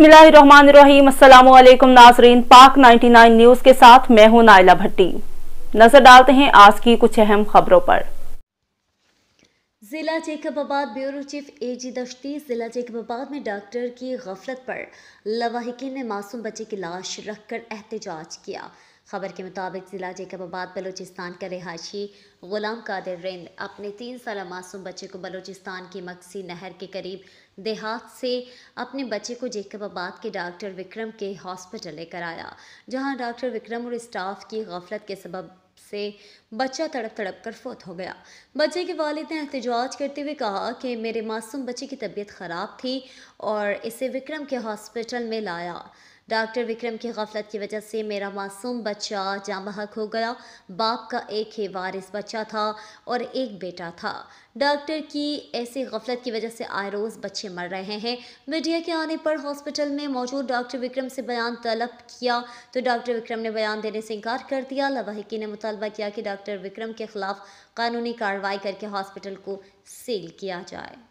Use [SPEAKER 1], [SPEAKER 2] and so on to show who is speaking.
[SPEAKER 1] बिस्मिल्लाहिर्रहमानिर्रहीम अस्सलाम नाजरीन पाक 99 न्यूज के साथ मैं हूं नाइला भट्टी नजर डालते हैं आज की कुछ अहम खबरों पर
[SPEAKER 2] जिला Jacobabad bureau chief A G Dashti जिला जैकबाबाद में डॉक्टर की गफलत पर लवाहिकी ने मासूम बच्चे की लाश रखकर एहतजाज किया खबर के मुताबिक ज़िला जैकबाबाद बलोचिस्तान का रिहायशी ग़ुलाम कादिर रिंद अपने तीन साल मासूम बच्चे को बलोचिस्तान की मक्सी नहर के करीब देहात से अपने बच्चे को जैकबाबाद के डॉक्टर विक्रम के हॉस्पिटल लेकर आया जहां डॉक्टर विक्रम और स्टाफ की गफलत के सबब से बच्चा तड़प तड़प कर फोत हो गया बच्चे के वालिद ने एहतजाज करते हुए कहा कि मेरे मासूम बच्चे की तबीयत ख़राब थी और इसे विक्रम के हॉस्पिटल में लाया डॉक्टर विक्रम की गफलत की वजह से मेरा मासूम बच्चा जाम बहक हो गया बाप का एक ही वारिस बच्चा था और एक बेटा था डॉक्टर की ऐसी गफलत की वजह से आए रोज़ बच्चे मर रहे हैं मीडिया के आने पर हॉस्पिटल में मौजूद डॉक्टर विक्रम से बयान तलब किया तो डॉक्टर विक्रम ने बयान देने से इनकार कर दिया लवाहिकी ने मुतालबा किया कि डॉक्टर विक्रम के खिलाफ कानूनी कार्रवाई करके हॉस्पिटल को सील किया जाए